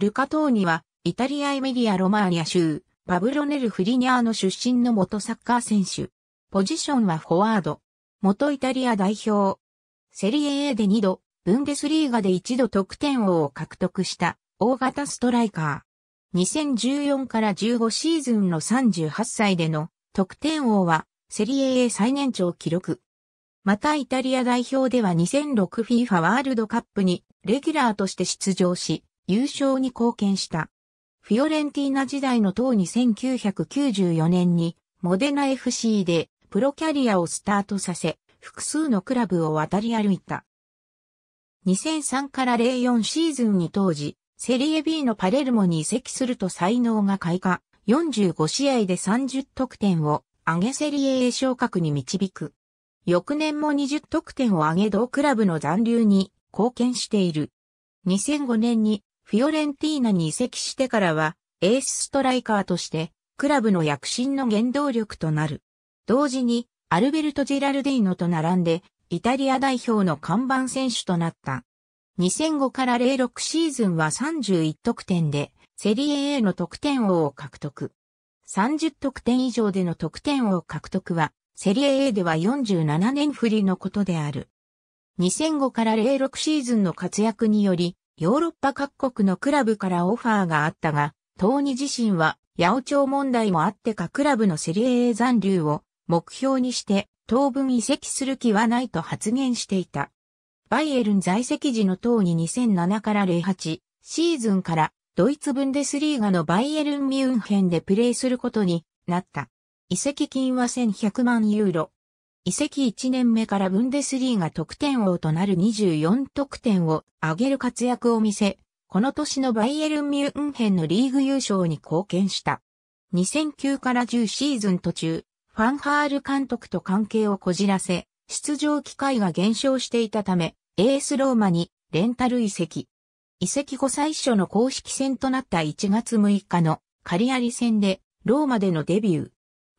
ルカトーニは、イタリア・エミリア・ロマーニャ州、パブロネル・フリニャーの出身の元サッカー選手。ポジションはフォワード。元イタリア代表。セリエ A で2度、ブンデスリーガで1度得点王を獲得した大型ストライカー。2014から15シーズンの38歳での得点王はセリエ A 最年長記録。またイタリア代表では 2006FIFA ワールドカップにレギュラーとして出場し、優勝に貢献した。フィオレンティーナ時代の当に1994年にモデナ FC でプロキャリアをスタートさせ、複数のクラブを渡り歩いた。2003から04シーズンに当時、セリエ B のパレルモに移籍すると才能が開花、45試合で30得点を上げセリエ A 昇格に導く。翌年も20得点を上げ同クラブの残留に貢献している。2005年にフィオレンティーナに移籍してからは、エースストライカーとして、クラブの躍進の原動力となる。同時に、アルベルト・ジェラルディーノと並んで、イタリア代表の看板選手となった。2005から06シーズンは31得点で、セリエ A の得点王を獲得。30得点以上での得点王獲得は、セリエ A では47年振りのことである。2005から06シーズンの活躍により、ヨーロッパ各国のクラブからオファーがあったが、東に自身は、八王朝問題もあってかクラブのセリエ A 残留を目標にして、当分移籍する気はないと発言していた。バイエルン在籍時の東に2007から08シーズンからドイツブンデスリーガのバイエルンミュンヘンでプレーすることになった。移籍金は1100万ユーロ、移籍1年目からブンデスリーが得点王となる24得点を上げる活躍を見せ、この年のバイエルン・ミュンヘンのリーグ優勝に貢献した。2009から10シーズン途中、ファンハール監督と関係をこじらせ、出場機会が減少していたため、エースローマにレンタル移籍。移籍後最初の公式戦となった1月6日のカリアリ戦でローマでのデビュー。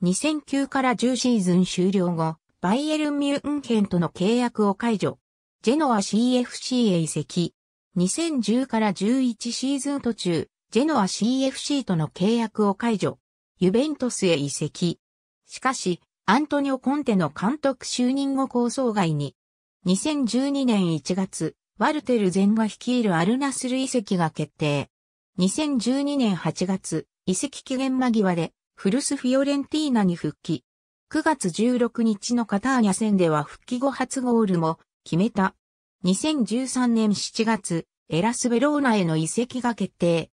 2009から10シーズン終了後、バイエルン・ミュンヘンとの契約を解除。ジェノア CFC へ移籍。2010から11シーズン途中、ジェノア CFC との契約を解除。ユベントスへ移籍。しかし、アントニオ・コンテの監督就任後構想外に、2012年1月、ワルテルゼンが率いるアルナスル遺跡が決定。2012年8月、遺跡期限間際で、フルス・フィオレンティーナに復帰。9月16日のカターニャ戦では復帰後初ゴールも決めた。2013年7月、エラスベローナへの移籍が決定。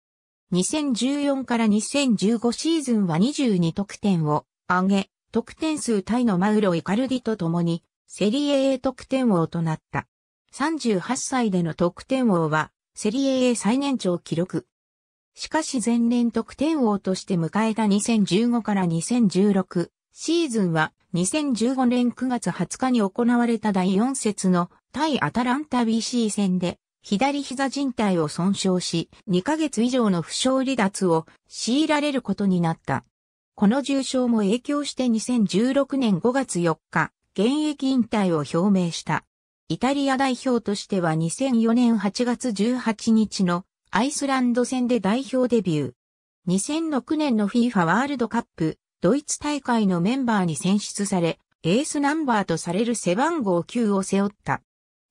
2014から2015シーズンは22得点を上げ、得点数タイのマウロ・イカルディと共に、セリエ A 得点王となった。38歳での得点王は、セリエ A 最年長記録。しかし前年得点王として迎えた2015から2016シーズンは2015年9月20日に行われた第4節の対アタランタ BC 戦で左膝靭帯を損傷し2ヶ月以上の負傷離脱を強いられることになった。この重傷も影響して2016年5月4日、現役引退を表明した。イタリア代表としては2004年8月18日のアイスランド戦で代表デビュー。2006年の FIFA ワールドカップドイツ大会のメンバーに選出され、エースナンバーとされる背番号9を背負った。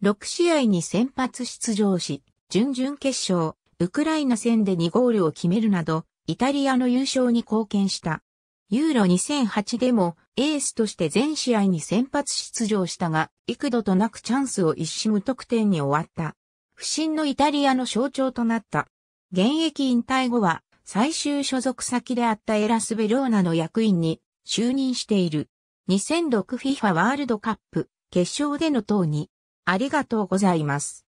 6試合に先発出場し、準々決勝、ウクライナ戦で2ゴールを決めるなど、イタリアの優勝に貢献した。ユーロ2008でもエースとして全試合に先発出場したが、幾度となくチャンスを一死無得点に終わった。不振のイタリアの象徴となった。現役引退後は最終所属先であったエラス・ベローナの役員に就任している。2006FIFA ワールドカップ決勝での等にありがとうございます。